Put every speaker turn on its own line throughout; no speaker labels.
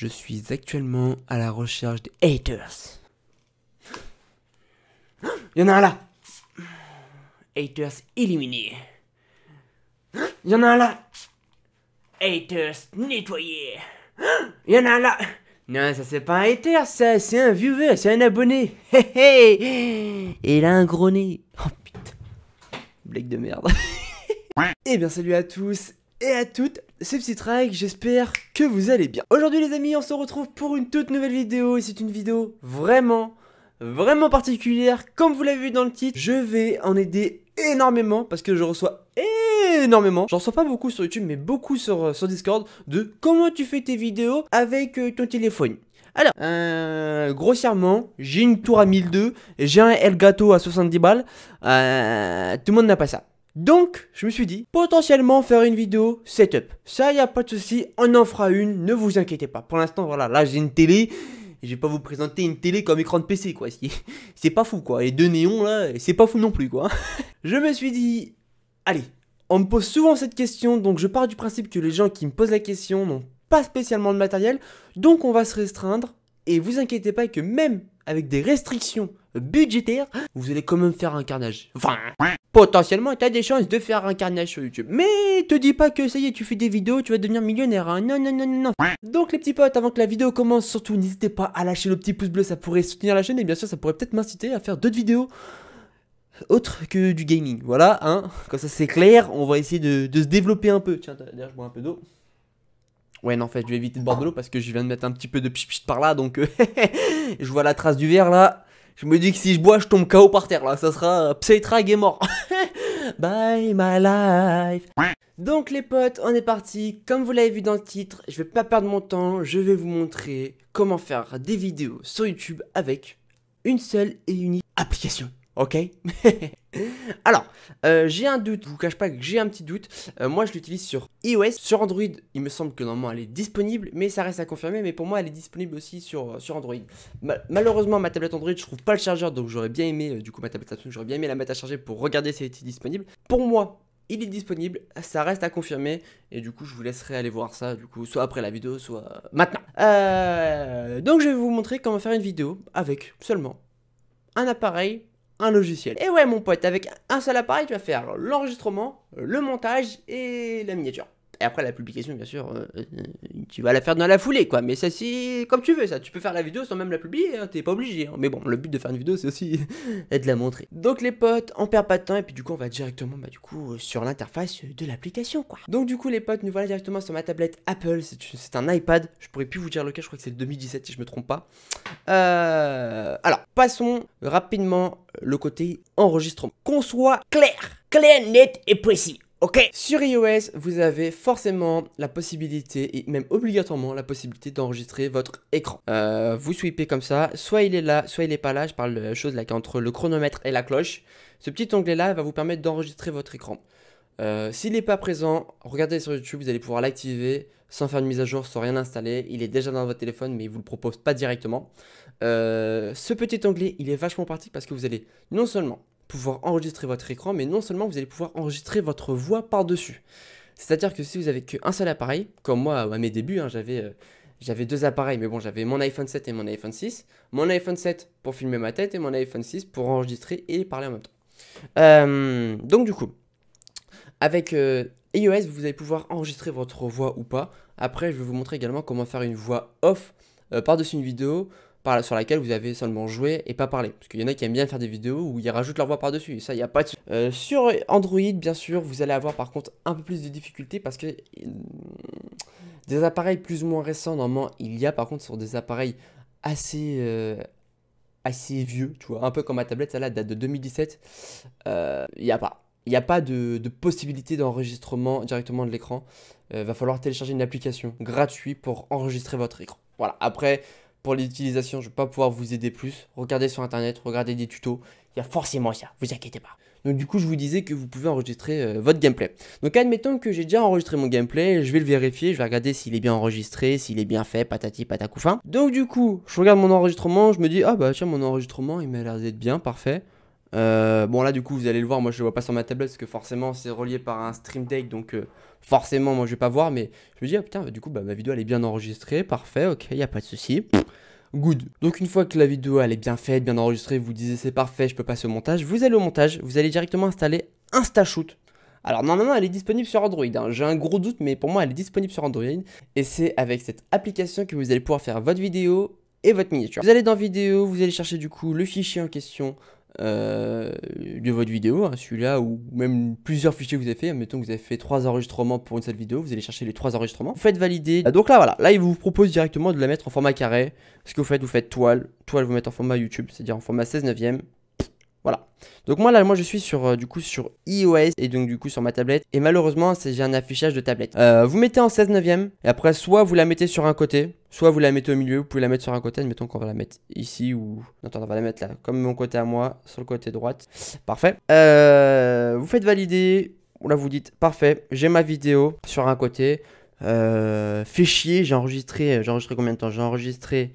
Je suis actuellement à la recherche des haters. Il y en a un là. Haters éliminés. Y'en a un là. Haters nettoyés. Il a un là. Non, ça c'est pas un hater, ça c'est un viewer, c'est un abonné. Et il a un gros nez. Oh putain. Blague de merde. Eh bien salut à tous et à toutes, c'est Psytrike, j'espère que vous allez bien. Aujourd'hui les amis, on se retrouve pour une toute nouvelle vidéo et c'est une vidéo vraiment, vraiment particulière. Comme vous l'avez vu dans le titre, je vais en aider énormément parce que je reçois énormément, j'en reçois pas beaucoup sur YouTube mais beaucoup sur, euh, sur Discord, de comment tu fais tes vidéos avec euh, ton téléphone. Alors, euh, grossièrement, j'ai une tour à 1002, j'ai un Elgato à 70 balles, tout le monde n'a pas ça. Donc, je me suis dit, potentiellement faire une vidéo setup. Ça, y a pas de souci, on en fera une, ne vous inquiétez pas. Pour l'instant, voilà, là j'ai une télé, je vais pas vous présenter une télé comme écran de PC, quoi. C'est pas fou, quoi. Et deux néons, là, c'est pas fou non plus, quoi. je me suis dit, allez, on me pose souvent cette question, donc je pars du principe que les gens qui me posent la question n'ont pas spécialement de matériel, donc on va se restreindre. Et vous inquiétez pas que même avec des restrictions budgétaire, vous allez quand même faire un carnage. Enfin, potentiellement, t'as des chances de faire un carnage sur YouTube. Mais te dis pas que ça y est, tu fais des vidéos, tu vas devenir millionnaire. Hein. Non, non, non, non, non. Donc les petits potes, avant que la vidéo commence, surtout n'hésitez pas à lâcher le petit pouce bleu, ça pourrait soutenir la chaîne et bien sûr, ça pourrait peut-être m'inciter à faire d'autres vidéos Autres que du gaming. Voilà, hein. Comme ça, c'est clair. On va essayer de, se développer un peu. Tiens, d'ailleurs, je bois un peu d'eau. Ouais, non, en fait, je vais éviter de boire de l'eau parce que je viens de mettre un petit peu de pchit par là. Donc, euh, je vois la trace du verre là. Je me dis que si je bois, je tombe KO par terre là, ça sera euh, Psytrag est mort. Bye my life. Donc les potes, on est parti. Comme vous l'avez vu dans le titre, je vais pas perdre mon temps, je vais vous montrer comment faire des vidéos sur YouTube avec une seule et unique application ok Alors, euh, j'ai un doute, je vous cache pas que j'ai un petit doute. Euh, moi, je l'utilise sur iOS. Sur Android, il me semble que normalement elle est disponible, mais ça reste à confirmer. Mais pour moi, elle est disponible aussi sur, euh, sur Android. malheureusement, ma tablette Android, je trouve pas le chargeur, donc j'aurais bien aimé, du coup, ma tablette Samsung, j'aurais bien aimé la mettre à charger pour regarder si elle était disponible. Pour moi, il est disponible, ça reste à confirmer, et du coup je vous laisserai aller voir ça, du coup, soit après la vidéo, soit maintenant. donc je vais vous montrer comment faire une vidéo avec seulement un appareil un logiciel. Et ouais mon pote, avec un seul appareil, tu vas faire l'enregistrement, le montage et la miniature. Et après la publication, bien sûr, euh, euh, euh, tu vas la faire dans la foulée, quoi. Mais ça, c'est comme tu veux, ça. Tu peux faire la vidéo sans même la publier, hein, t'es pas obligé. Hein. Mais bon, le but de faire une vidéo, c'est aussi de la montrer. Donc les potes, on perd pas de temps, et puis du coup, on va directement, bah, du coup, sur l'interface de l'application, quoi. Donc du coup, les potes, nous voilà directement sur ma tablette Apple. C'est un iPad. Je pourrais plus vous dire lequel, je crois que c'est le 2017, si je me trompe pas. Alors, passons rapidement le côté enregistrement. Qu'on soit clair, clair, net et précis. Ok Sur iOS, vous avez forcément la possibilité, et même obligatoirement la possibilité d'enregistrer votre écran. Euh, vous swipez comme ça, soit il est là, soit il n'est pas là, je parle de chose là entre le chronomètre et la cloche. Ce petit onglet là va vous permettre d'enregistrer votre écran. Euh, s'il n'est pas présent, regardez sur YouTube, vous allez pouvoir l'activer sans faire de mise à jour, sans rien installer. Il est déjà dans votre téléphone, mais il ne vous le propose pas directement. Euh, ce petit onglet, il est vachement pratique parce que vous allez non seulement pouvoir enregistrer votre écran, mais non seulement vous allez pouvoir enregistrer votre voix par-dessus. C'est-à-dire que si vous avez qu'un seul appareil, comme moi à mes débuts, hein, j'avais... Euh, j'avais deux appareils, mais bon, j'avais mon iPhone 7 et mon iPhone 6. Mon iPhone 7 pour filmer ma tête et mon iPhone 6 pour enregistrer et parler en même temps. Euh, donc du coup, avec iOS, euh, e vous allez pouvoir enregistrer votre voix ou pas. Après, je vais vous montrer également comment faire une voix off par-dessus une vidéo sur laquelle vous avez seulement joué et pas parlé. Parce qu'il y en a qui aiment bien faire des vidéos où ils rajoutent leur voix par-dessus, ça, il n'y a pas euh, sur Android, bien sûr, vous allez avoir par contre un peu plus de difficultés parce que... Hmm, des appareils plus ou moins récents, normalement, il y a par contre sur des appareils assez... Euh, assez vieux, tu vois, un peu comme ma tablette, Ça là date de 2017, il n'y a pas il a pas de, possibilité d'enregistrement directement de l'écran. Il euh, va falloir télécharger une application gratuite pour enregistrer votre écran. Voilà, après, pour l'utilisation, je ne vais pas pouvoir vous aider plus. Regardez sur internet, regardez des tutos, il y a forcément ça, vous inquiétez pas. Donc du coup, je vous disais que vous pouvez enregistrer euh, votre gameplay. Donc admettons que j'ai déjà enregistré mon gameplay, je vais le vérifier, je vais regarder s'il est bien enregistré, s'il est bien fait, patati patacoufin. Hein. Donc du coup, je regarde mon enregistrement, je me dis, ah bah tiens, mon enregistrement, il m'a l'air d'être bien, parfait. Euh, bon là du coup, vous allez le voir, moi je le vois pas sur ma tablette parce que forcément c'est relié par un Stream Deck, donc... Euh, Forcément, moi je vais pas voir, mais je me dis, ah, putain, du coup, bah, ma vidéo elle est bien enregistrée, parfait, ok, il a pas de souci. Good. Donc une fois que la vidéo elle est bien faite, bien enregistrée, vous disiez c'est parfait, je peux passer au montage, vous allez au montage, vous allez directement installer InstaShoot. Alors normalement elle est disponible sur Android, hein. j'ai un gros doute mais pour moi elle est disponible sur Android et c'est avec cette application que vous allez pouvoir faire votre vidéo et votre miniature. Vous allez dans vidéo, vous allez chercher du coup le fichier en question, euh, de votre vidéo, hein, celui-là ou même plusieurs fichiers que vous avez fait, Mettons que vous avez fait trois enregistrements pour une seule vidéo, vous allez chercher les trois enregistrements, vous faites valider. Ah, donc là voilà, là il vous propose directement de la mettre en format carré. Ce que vous faites, vous faites toile, toile vous mettez en format YouTube, c'est-à-dire en format 16 neuvième. Voilà. Donc moi là, moi je suis sur euh, du coup sur iOS et donc du coup sur ma tablette et malheureusement c'est j'ai un affichage de tablette. Euh, vous mettez en 16 neuvième et après soit vous la mettez sur un côté Soit vous la mettez au milieu, vous pouvez la mettre sur un côté, admettons qu'on va la mettre ici ou... attends, on va la mettre là, comme mon côté à moi, sur le côté droite. Parfait. Euh, vous faites valider, là vous dites, parfait, j'ai ma vidéo sur un côté. Euh, fichier, j'ai enregistré, euh, j'ai enregistré combien de temps J'ai enregistré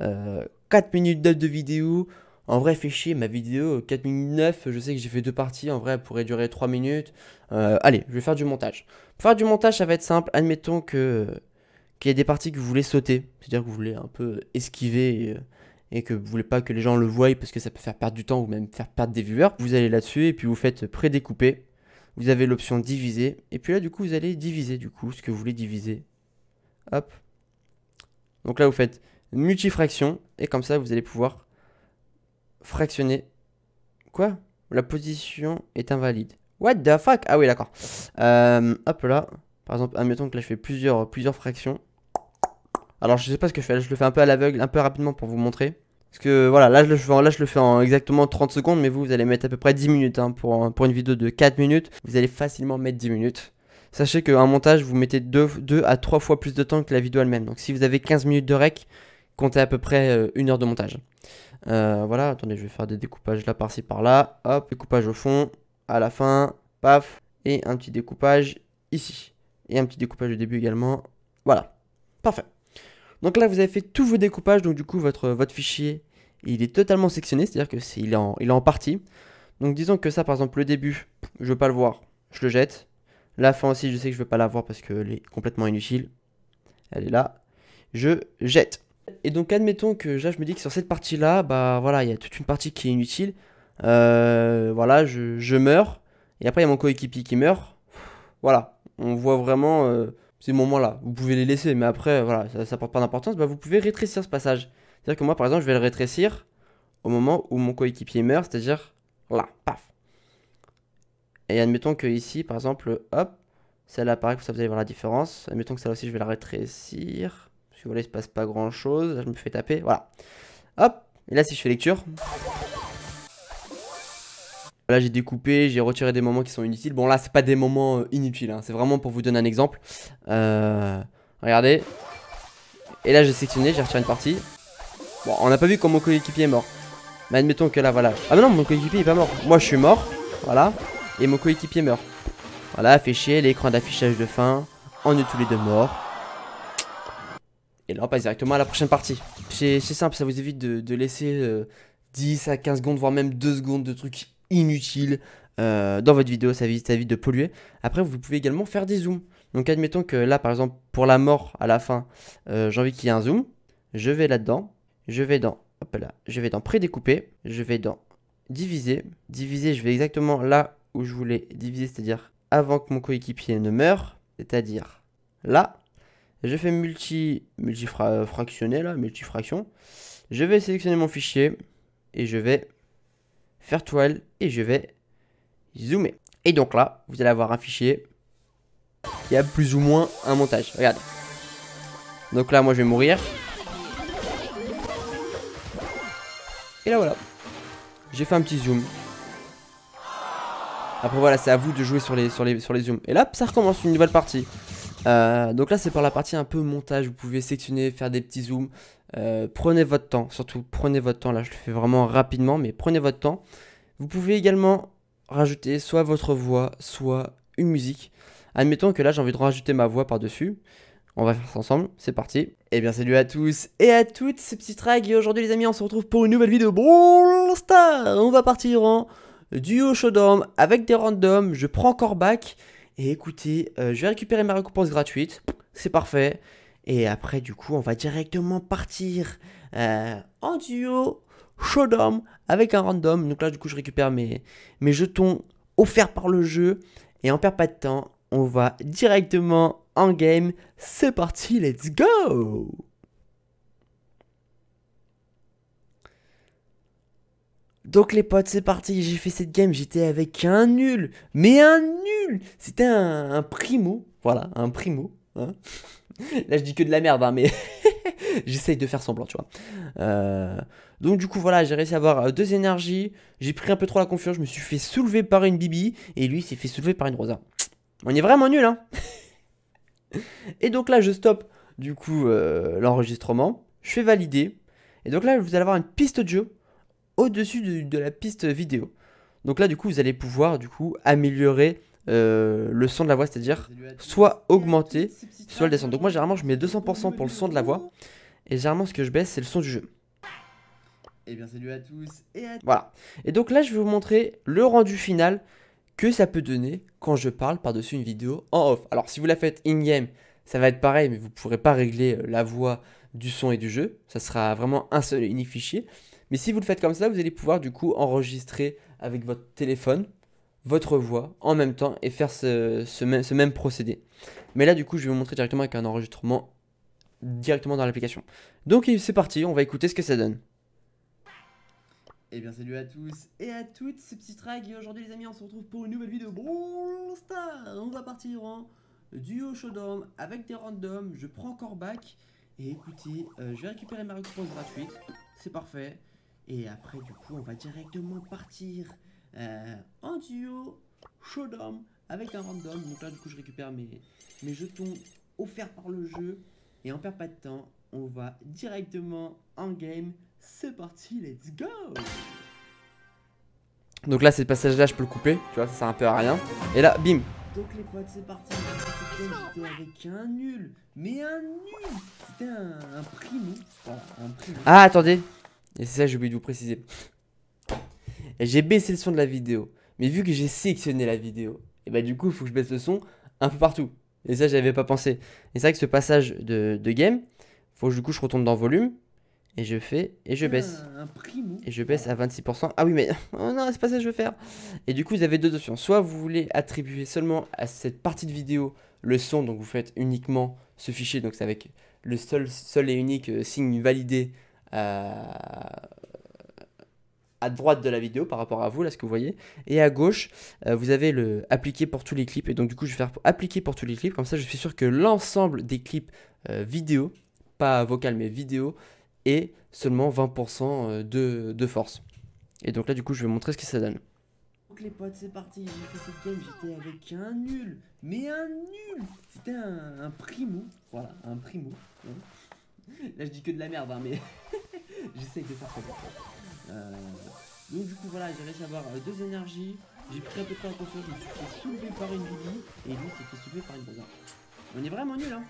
euh, 4 minutes 9 de vidéo. En vrai, fichier, ma vidéo, 4 minutes 9, je sais que j'ai fait deux parties, en vrai, elle pourrait durer 3 minutes. Euh, allez, je vais faire du montage. Pour faire du montage, ça va être simple, admettons que qu'il y a des parties que vous voulez sauter, c'est-à-dire que vous voulez un peu esquiver euh, et, que vous voulez pas que les gens le voient parce que ça peut faire perdre du temps ou même faire perdre des viewers, vous allez là-dessus et puis vous faites prédécouper. Vous avez l'option diviser et puis là du coup vous allez diviser du coup ce que vous voulez diviser. Hop. Donc là vous faites multifraction et comme ça vous allez pouvoir fractionner. Quoi La position est invalide. What the fuck Ah oui d'accord. Euh, hop là. Par exemple, admettons que là je fais plusieurs, plusieurs fractions. Alors je sais pas ce que je fais, je le fais un peu à l'aveugle, un peu rapidement pour vous montrer. Parce que voilà, là je le fais en, là, je le fais en exactement 30 secondes, mais vous, vous allez mettre à peu près 10 minutes. Hein, pour, pour une vidéo de 4 minutes, vous allez facilement mettre 10 minutes. Sachez qu'un montage, vous mettez 2, à 3 fois plus de temps que la vidéo elle-même. Donc si vous avez 15 minutes de rec, comptez à peu près euh, une heure de montage. Euh, voilà, attendez, je vais faire des découpages là par-ci par-là. Hop, découpage au fond, à la fin, paf, et un petit découpage ici et un petit découpage au début également. Voilà, parfait. Donc là, vous avez fait tous vos découpages, donc du coup, votre, votre fichier, il est totalement sectionné, c'est-à-dire qu'il est, est en, partie. Donc disons que ça, par exemple, le début, je ne veux pas le voir, je le jette. La fin aussi, je sais que je ne veux pas la voir parce qu'elle est complètement inutile. Elle est là. Je jette. Et donc admettons que là, je me dis que sur cette partie-là, bah voilà, il y a toute une partie qui est inutile. Euh, voilà, je, je meurs. Et après, il y a mon coéquipier qui meurt. Voilà, on voit vraiment euh, ces moments-là. Vous pouvez les laisser, mais après, voilà, ça ne porte pas d'importance. Bah, vous pouvez rétrécir ce passage. C'est-à-dire que moi, par exemple, je vais le rétrécir au moment où mon coéquipier meurt, c'est-à-dire là, paf. Et admettons que ici, par exemple, hop, celle-là, pareil, ça vous allez voir la différence. Admettons que celle-là aussi, je vais la rétrécir. Parce que voilà, il se passe pas grand-chose. je me fais taper, voilà. Hop, et là, si je fais lecture... Là, j'ai découpé, j'ai retiré des moments qui sont inutiles. Bon, là, c'est pas des moments euh, inutiles. Hein. C'est vraiment pour vous donner un exemple. Euh, regardez. Et là, j'ai sectionné, j'ai retiré une partie. Bon, on n'a pas vu quand mon coéquipier est mort. Mais bah, admettons que là, voilà. Ah, mais non, mon coéquipier est pas mort. Moi, je suis mort. Voilà. Et mon coéquipier meurt. Voilà, fait chier, l'écran d'affichage de fin. On est tous les deux morts. Et là, on passe directement à la prochaine partie. C'est simple, ça vous évite de, laisser 10 euh, à 15 secondes, voire même 2 secondes de trucs inutile euh, dans votre vidéo, ça évite, ça de polluer. Après, vous pouvez également faire des zooms. Donc admettons que là, par exemple, pour la mort à la fin, euh, j'ai envie qu'il y ait un zoom. Je vais là-dedans, je vais dans, hop là, je vais dans prédécouper, je vais dans diviser. Diviser, je vais exactement là où je voulais diviser, c'est-à-dire avant que mon coéquipier ne meure, c'est-à-dire là. Je fais multi, multi euh, là, multi fraction. Je vais sélectionner mon fichier et je vais faire toile et je vais zoomer. Et donc là, vous allez avoir un fichier qui a plus ou moins un montage. regarde Donc là, moi, je vais mourir. Et là, voilà. J'ai fait un petit zoom. Après, voilà, c'est à vous de jouer sur les, sur, les, sur les zooms. Et là, ça recommence une nouvelle partie. Euh, donc là, c'est pour la partie un peu montage. Vous pouvez sectionner, faire des petits zooms. Euh, prenez votre temps, surtout prenez votre temps, là je le fais vraiment rapidement, mais prenez votre temps. Vous pouvez également rajouter soit votre voix, soit une musique. Admettons que là j'ai envie de rajouter ma voix par-dessus. On va faire ça ensemble, c'est parti. Et eh bien salut à tous et à toutes, c'est Petit et aujourd'hui les amis on se retrouve pour une nouvelle vidéo Bon Star On va partir en duo showdown avec des randoms, je prends Corbac et écoutez, euh, je vais récupérer ma récompense gratuite, c'est parfait. Et après, du coup, on va directement partir euh, en duo showdown avec un random. Donc là, du coup, je récupère mes, mes jetons offerts par le jeu. Et on perd pas de temps, on va directement en game. C'est parti, let's go Donc les potes, c'est parti, j'ai fait cette game, j'étais avec un nul, mais un nul C'était un, primo, voilà, un primo. Hein. Là, je dis que de la merde, hein, mais j'essaye de faire semblant, tu vois. Euh, donc, du coup, voilà, j'ai réussi à avoir euh, deux énergies. J'ai pris un peu trop la confiance. Je me suis fait soulever par une Bibi. Et lui, s'est fait soulever par une Rosa. On est vraiment nul, hein. et donc là, je stoppe, du coup, euh, l'enregistrement. Je fais valider. Et donc là, vous allez avoir une piste audio au-dessus de, de la piste vidéo. Donc là, du coup, vous allez pouvoir, du coup, améliorer euh, le son de la voix, c'est-à-dire soit augmenter, soit le descendre. Donc moi généralement je mets 200% pour le son de la voix, et généralement ce que je baisse c'est le son du jeu. Et eh bien salut à tous et à Voilà. Et donc là je vais vous montrer le rendu final que ça peut donner quand je parle par-dessus une vidéo en off. Alors si vous la faites in-game, ça va être pareil, mais vous ne pourrez pas régler euh, la voix du son et du jeu. Ça sera vraiment un seul et unique fichier. Mais si vous le faites comme ça, vous allez pouvoir du coup enregistrer avec votre téléphone votre voix en même temps et faire ce, même, procédé. Mais là, du coup, je vais vous montrer directement avec un enregistrement directement dans l'application. Donc c'est parti, on va écouter ce que ça donne. Eh bien salut à tous et à toutes, c'est Trag et aujourd'hui les amis on se retrouve pour une nouvelle vidéo Brawl On va partir en duo showdown avec des randoms, je prends back et écoutez, euh, je vais récupérer ma récompense gratuite, c'est parfait. Et après du coup on va directement partir euh, en duo showdown avec un random. Donc là, du coup, je récupère mes, mes jetons offerts par le jeu. Et on perd pas de temps, on va directement en game. C'est parti, let's go Donc là, ces passage là je peux le couper. Tu vois, ça sert un peu à rien. Et là, bim donc les potes, c'est parti. avec un nul. Mais un nul C'était un Ah, attendez. Et c'est ça, j'ai oublié de vous préciser j'ai baissé le son de la vidéo. Mais vu que j'ai sélectionné la vidéo, et bah du coup, il faut que je baisse le son un peu partout. Et ça, j'avais pas pensé. Et c'est vrai que ce passage de, de, game, faut que du coup je retourne dans volume. Et je fais, et je baisse. Ah, et je baisse à 26%. Ah oui, mais oh non, c'est pas ça que je veux faire. Et du coup, vous avez deux options. Soit vous voulez attribuer seulement à cette partie de vidéo le son, donc vous faites uniquement ce fichier, donc c'est avec le seul, seul et unique euh, signe validé Euh droite de la vidéo par rapport à vous, là ce que vous voyez. Et à gauche, euh, vous avez le appliquer pour tous les clips. Et donc du coup, je vais faire appliquer pour tous les clips. Comme ça, je suis sûr que l'ensemble des clips euh, vidéo, pas vocal mais vidéo, est seulement 20% euh, de, force. Et donc là, du coup, je vais montrer ce que ça donne. Donc les potes, c'est parti. J'ai fait cette game, j'étais avec un nul. Mais un nul C'était un, primo. Voilà, un primo. Hein. Là, je dis que de la merde, hein, mais j'essaye de faire euh, donc du coup voilà, j'ai réussi à avoir euh, deux énergies. J'ai pris un peu de temps je me suis fait soulever par une bibi et lui s'est fait soulever par une bazar. On est vraiment nul hein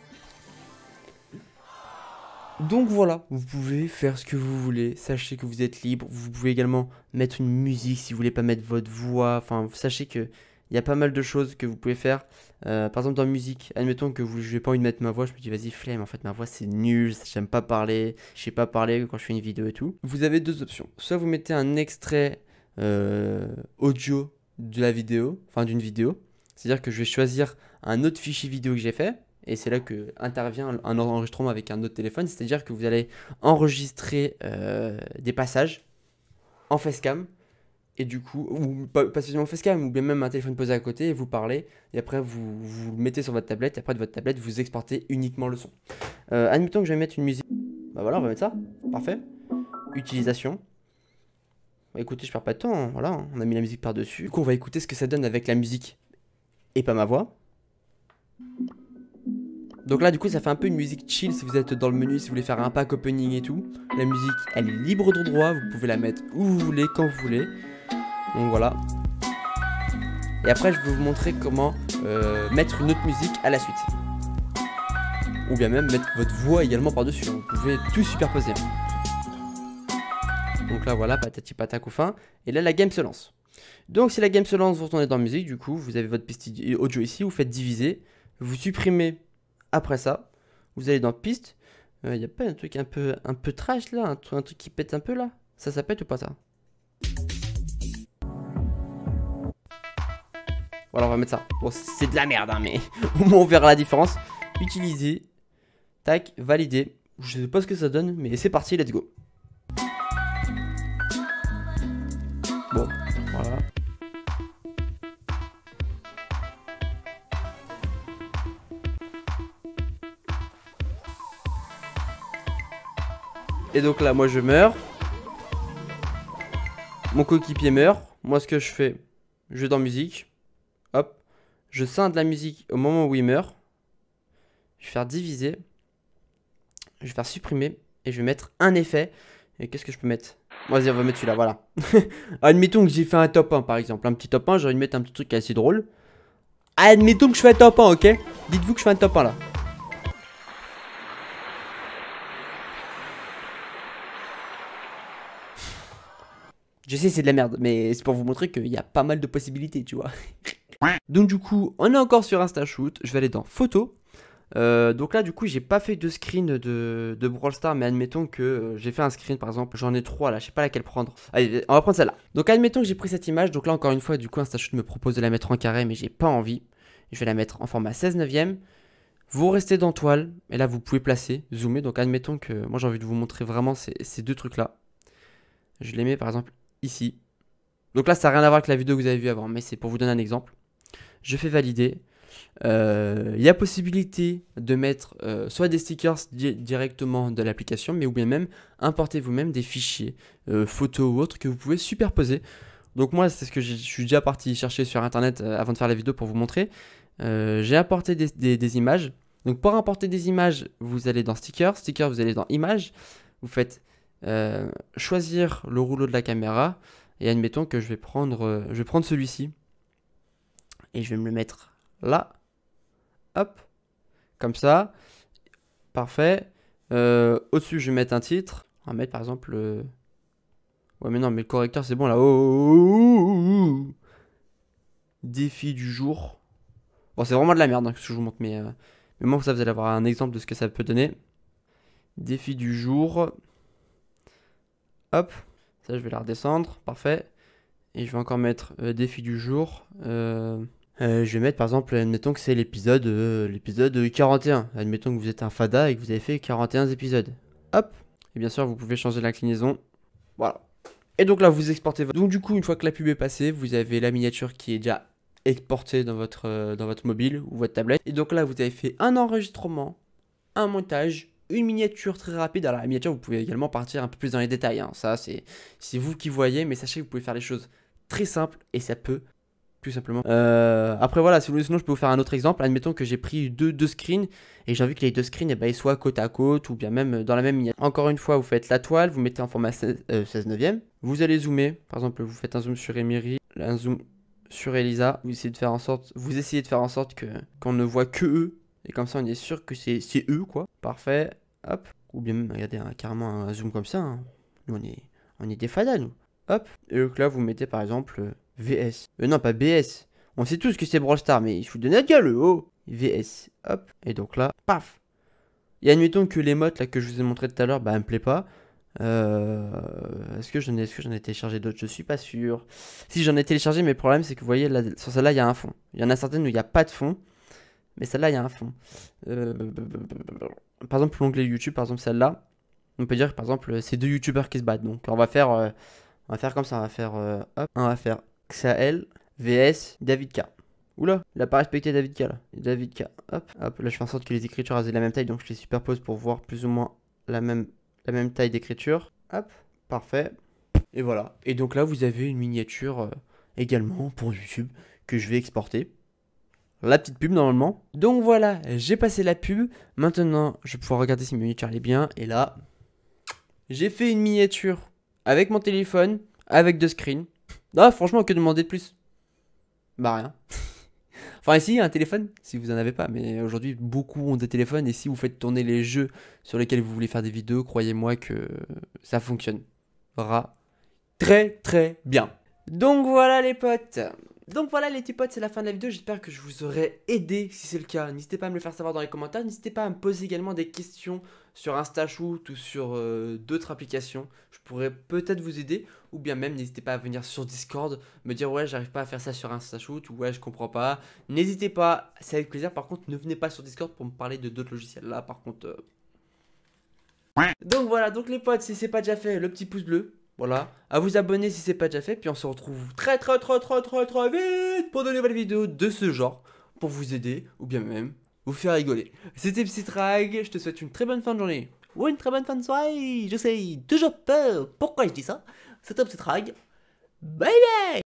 donc voilà, vous pouvez faire ce que vous voulez, sachez que vous êtes libre, vous pouvez également mettre une musique si vous voulez pas mettre votre voix, enfin sachez que il y a pas mal de choses que vous pouvez faire. Euh, par exemple, dans musique, admettons que vous vais pas envie de mettre ma voix, je me dis vas-y, flemme, en fait, ma voix c'est nul, j'aime pas parler, je sais pas parler quand je fais une vidéo et tout. Vous avez deux options. Soit vous mettez un extrait euh, audio de la vidéo, enfin d'une vidéo, c'est-à-dire que je vais choisir un autre fichier vidéo que j'ai fait, et c'est là que intervient un enregistrement avec un autre téléphone, c'est-à-dire que vous allez enregistrer euh, des passages en facecam et du coup, ou pas, pas seulement facecam, ou bien même un téléphone posé à côté, et vous parlez, et après vous, le mettez sur votre tablette, et après de votre tablette, vous exportez uniquement le son. Euh, admettons que je vais mettre une musique. Bah voilà, on va mettre ça. Parfait. Utilisation. Bah, écoutez, je perds pas de temps, hein, voilà, hein. on a mis la musique par-dessus. Du coup, on va écouter ce que ça donne avec la musique et pas ma voix. Donc là, du coup, ça fait un peu une musique chill si vous êtes dans le menu, si vous voulez faire un pack opening et tout. La musique, elle est libre de droit, vous pouvez la mettre où vous voulez, quand vous voulez. Donc voilà. Et après, je vais vous montrer comment euh, mettre une autre musique à la suite. Ou bien même mettre votre voix également par-dessus. Hein. Vous pouvez tout superposer. Donc là, voilà, patati patacoufin. Et là, la game se lance. Donc si la game se lance, vous retournez dans musique, du coup, vous avez votre piste euh, audio ici, vous faites diviser, vous supprimez après ça, vous allez dans piste, il euh, n'y a pas un truc un peu, un peu trash là, un un truc qui pète un peu là Ça, ça pète ou pas ça Voilà, on va mettre ça. Bon, c'est de la merde, hein, mais au moins on verra la différence. Utiliser. Tac, valider. Je sais pas ce que ça donne, mais c'est parti, let's go. Bon, voilà. Et donc là, moi je meurs. Mon coéquipier meurt. Moi, ce que je fais, je vais dans musique. Je de la musique au moment où il meurt. Je vais faire diviser. Je vais faire supprimer. Et je vais mettre un effet. Et qu'est-ce que je peux mettre Vas-y, on va mettre celui-là, voilà. Admettons que j'ai fait un top 1 par exemple. Un petit top 1, j'ai envie mettre un petit truc assez drôle. Admettons que je fais un top 1, ok Dites-vous que je fais un top 1 là. Je sais, c'est de la merde, mais c'est pour vous montrer qu'il y a pas mal de possibilités, tu vois. Donc du coup, on est encore sur InstaShoot, je vais aller dans photo. Euh, donc là du coup j'ai pas fait de screen de, de Brawl Stars mais admettons que euh, j'ai fait un screen par exemple j'en ai trois là je sais pas laquelle prendre Allez euh, on va prendre celle-là Donc admettons que j'ai pris cette image donc là encore une fois du coup InstaShoot me propose de la mettre en carré mais j'ai pas envie Je vais la mettre en format 16 neuvième vous restez dans toile, et là vous pouvez placer, zoomer. Donc admettons que moi j'ai envie de vous montrer vraiment ces, ces deux trucs là. Je les mets par exemple ici. Donc là ça n'a rien à voir avec la vidéo que vous avez vue avant, mais c'est pour vous donner un exemple. Je fais valider. Il euh, y a possibilité de mettre euh, soit des stickers directement de l'application, mais ou bien même importer vous-même des fichiers, euh, photos ou autres que vous pouvez superposer. Donc moi, c'est ce que je suis déjà parti chercher sur Internet avant de faire la vidéo pour vous montrer. J'ai apporté des, images. Donc pour importer des images, vous allez dans stickers, stickers, vous allez dans images, vous faites choisir le rouleau de la caméra, et admettons que je vais prendre, je vais prendre celui-ci et je vais me le mettre là. Hop, comme ça. Parfait. Euh, au-dessus, je vais mettre un titre. On va mettre par exemple. Ouais, mais non, mais le correcteur, c'est bon là. Oh, Défi du jour. Bon, c'est vraiment de la merde hein, ce que je vous montre, mais, euh, mais moi, ça, vous allez avoir un exemple de ce que ça peut donner. Défi du jour. Hop, ça, je vais la redescendre. Parfait. Et je vais encore mettre euh, défi du jour. Euh, je vais mettre par exemple, admettons que c'est l'épisode euh, l'épisode 41. Admettons que vous êtes un fada et que vous avez fait 41 épisodes. Hop Et bien sûr, vous pouvez changer l'inclinaison. Voilà. Et donc là, vous exportez votre... Donc du coup, une fois que la pub est passée, vous avez la miniature qui est déjà exportée dans votre, euh, dans votre mobile ou votre tablette. Et donc là, vous avez fait un enregistrement, un montage, une miniature très rapide. Alors la miniature, vous pouvez également partir un peu plus dans les détails. Hein. Ça, c'est vous qui voyez, mais sachez que vous pouvez faire les choses très simples et ça peut simplement. Euh, après, voilà, si sinon, je peux vous faire un autre exemple. Admettons que j'ai pris deux, deux screens et j'ai envie que les deux screens et eh ben, ils soient côte à côte ou bien même dans la même ligne. Encore une fois, vous faites la toile, vous mettez en format 16, euh, neuvième, vous allez zoomer. Par exemple, vous faites un zoom sur Emery, un zoom sur Elisa. Vous essayez de faire en sorte, vous essayez de faire en sorte que qu'on ne voit que eux et comme ça, on est sûr que c'est eux, quoi. Parfait. Hop. Ou bien même, regardez, hein, carrément un zoom comme ça. Hein. Nous, on est, on est des fadas, nous. Hop. Et là, vous mettez par exemple VS. Euh, non, pas BS. On sait tous que c'est Brawl Star mais il faut donner la gueule, oh VS. Hop. Et donc là, paf. Et admettons que les modes là, que je vous ai montré tout à l'heure, bah, me plaît pas. Euh, est-ce que j'en ai, est-ce que j'en ai téléchargé d'autres Je suis pas sûr. Si j'en ai téléchargé, mais le problème c'est que vous voyez sur celle-là il y a un fond. Il y en a certaines où il n'y a pas de fond, mais celle-là il y a un fond. Euh, par exemple l'onglet YouTube, par exemple celle-là, on peut dire que par exemple c'est deux YouTubeurs qui se battent. Donc on va faire, euh, on va faire comme ça, on va faire, hop, on va faire xal VS David K. Oula, il a pas respecté David K là. David K, hop, hop. Là, je fais en sorte que les écritures aient la même taille, donc je les superpose pour voir plus ou moins la même, la même taille d'écriture. Hop, parfait. Et voilà. Et donc là, vous avez une miniature euh, également pour YouTube que je vais exporter. La petite pub normalement. Donc voilà, j'ai passé la pub. Maintenant, je vais pouvoir regarder si ma miniature est bien. Et là, j'ai fait une miniature avec mon téléphone, avec deux screens. Non, ah, franchement, que demander de plus Bah rien. enfin, ici, un téléphone, si vous en avez pas, mais aujourd'hui, beaucoup ont des téléphones, et si vous faites tourner les jeux sur lesquels vous voulez faire des vidéos, croyez-moi que ça fonctionnera très très bien. Donc voilà les potes donc voilà les petits potes, c'est la fin de la vidéo, j'espère que je vous aurai aidé si c'est le cas. N'hésitez pas à me le faire savoir dans les commentaires, n'hésitez pas à me poser également des questions sur InstaShoot ou sur euh, d'autres applications. Je pourrais peut-être vous aider, ou bien même n'hésitez pas à venir sur Discord, me dire ouais j'arrive pas à faire ça sur InstaShoot, ou ouais je comprends pas. N'hésitez pas, c'est avec plaisir, par contre ne venez pas sur Discord pour me parler de d'autres logiciels là, par contre... Euh. Donc voilà, donc les potes, si c'est pas déjà fait, le petit pouce bleu, voilà, à vous abonner si c'est pas déjà fait, puis on se retrouve très très très très très très vite pour de nouvelles vidéos de ce genre, pour vous aider, ou bien même vous faire rigoler. C'était Psytrag, je te souhaite une très bonne fin de journée, ou une très bonne fin de soirée, je sais, toujours peur, pourquoi je dis ça C'était Psytrag, bye bye